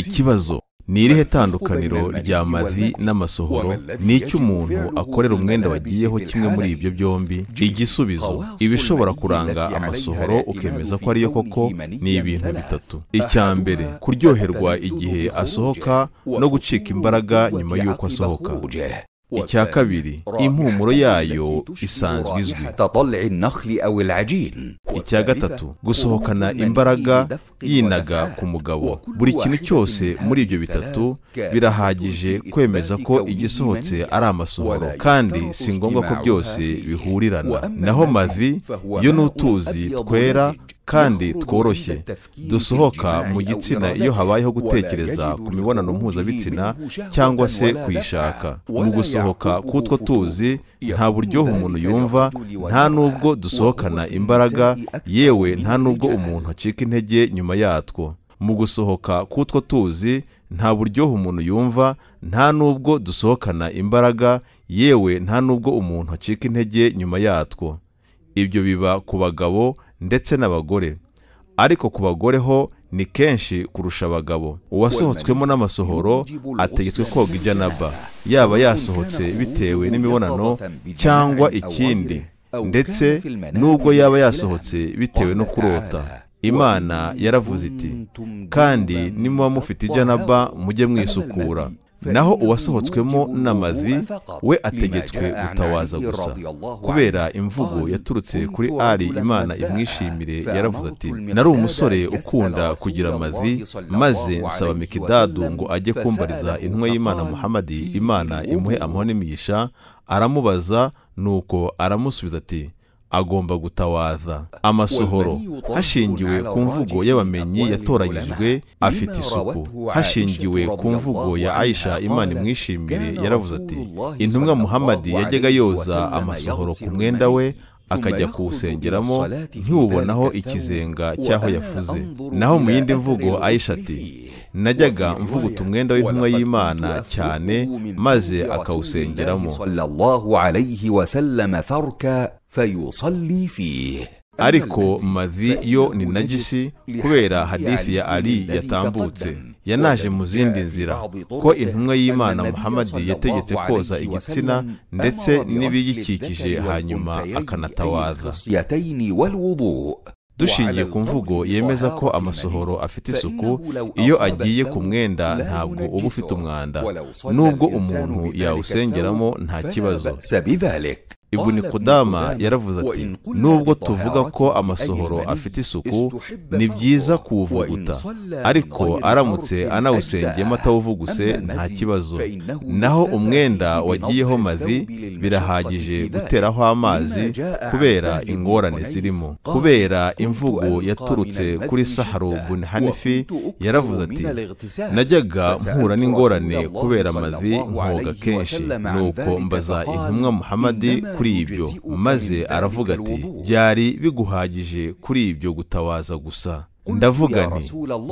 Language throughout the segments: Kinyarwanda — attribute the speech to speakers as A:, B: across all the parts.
A: ikibazo ni irihe tandukaniro rya Mazi n'amasohoro ni umuntu akorera umwenda wagiyeho kimwe muri ibyo byombi igisubizo ibishobora kuranga amasohoro ukemeza ko ariyo koko ni ibintu bitatu icya mbere kuryoherwa igihe asohoka no gucika imbaraga nyuma y'uko asohoka icya kabiri impumuro yayo isanzwe izwi icya gatatu gusohokana imbaraga yinaga ku mugabo buri kintu cyose muri ibyo bitatu birahagije kwemeza ko igisohotse ari amasohoro kandi si ngombwa ko byose bihurirana naho mavi yo ni utuzi twera kandi tworoshye dusohoka mu gitsina iyo habayeho gutekereza ku mibonano mpuzabitsina cyangwa se kuyishaka mu gusohoka k'utwo tuzi nta buryohe umuntu yumva nta nubwo dusohokana imbaraga yewe nta nubwo umuntu acika intege nyuma yatwo mu gusohoka k'utwo tuzi nta buryohe umuntu yumva nta nubwo dusohokana imbaraga yewe nta nubwo umuntu acika intege nyuma yatwo ibyo biba ku bagabo ndetse n'abagore ariko ku bagore ho ni kenshi kurusha abagabo uwasohotswemo n'amasohoro ategetswe koga ijya na ba, yaba yasohotse bitewe n'imibonano cyangwa ikindi ndetse n'ubwo yaba yasohotse bitewe no kurota imana yaravuze iti kandi nimuba mufite ba mujye mwisukura naho uwasohotswemo n'amazi we ategetswe gutabaza gusa kubera imvugo yaturutse kuri ari imana imwishimire yaravuze ati nari umusore ukunda kugira amazi maze nsaba mikidadu ngo ajye kumbariza intwe y'imana muhamadi imana imuhe amahoro n'imigisha aramubaza nuko aramusubiza ati agomba gutawaza amasohoro hashingiwe ku mvugo y'abamenyi yatoranyijwe afite isuku hashingiwe ku mvugo ya ayisha imana imwishimire yaravuze ati intumwa Muhammad yajyaga yoza amasohoro ku mwenda we akajya kuwusengeramo ntiwubonaho ikizenga cy'aho yafuze naho mu yindi mvugo ayisha ati najyaga mvuguta umwenda w'intumwa y'imana cyane maze akawusengeramo ariko madhi yo ni najisi kubera hadithi ya ali yatambutse yanaje mu zindi nzira ko intumwa y'imana muhammadi yategetse koza igitsina ndetse n'ibiyikikije hanyuma akanatawaza dushingiye ku mvugo yemeza ko amasohoro afite isuku iyo agiye ku mwenda ntabwo uba ufite umwanda nubwo umuntu yawusengeramo nta kibazo ibuni yaravuze ati nubwo tuvuga ko amasohoro afite isuku ni byiza kuwuvuguta ariko aramutse anawusengiyemo atawuvuguse nta kibazo naho umwenda wagiyeho mazi birahagije guteraho amazi kubera ingorane zirimo kubera imvugo yaturutse kuri saharo buni hanifi yaravuze ati najyaga mpura n'ingorane kubera amazi nkoga kenshi nuko mbaza intumwa muhamadi kuri kuri ibyo maze aravuga ati byari biguhagije kuri ibyo gutabaza gusa ndavuga nti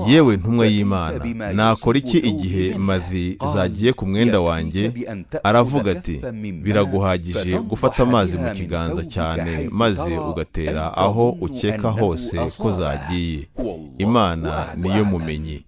A: yewe ntumwa y'imana nakora iki igihe mazi zagiye ku mwenda wanjye aravuga ati biraguhagije gufata amazi mu kiganza cyane maze ugatera aho ukeka hose ko zagiye imana niyo mumenyi